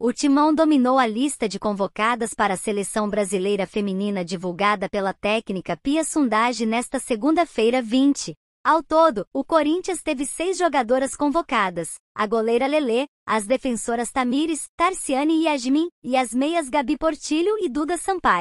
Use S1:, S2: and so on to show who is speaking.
S1: O Timão dominou a lista de convocadas para a seleção brasileira feminina divulgada pela técnica Pia Sundage nesta segunda-feira 20. Ao todo, o Corinthians teve seis jogadoras convocadas: a goleira Lelê, as defensoras Tamires, Tarciane e Yasmin, e as meias Gabi Portilho e Duda Sampaio.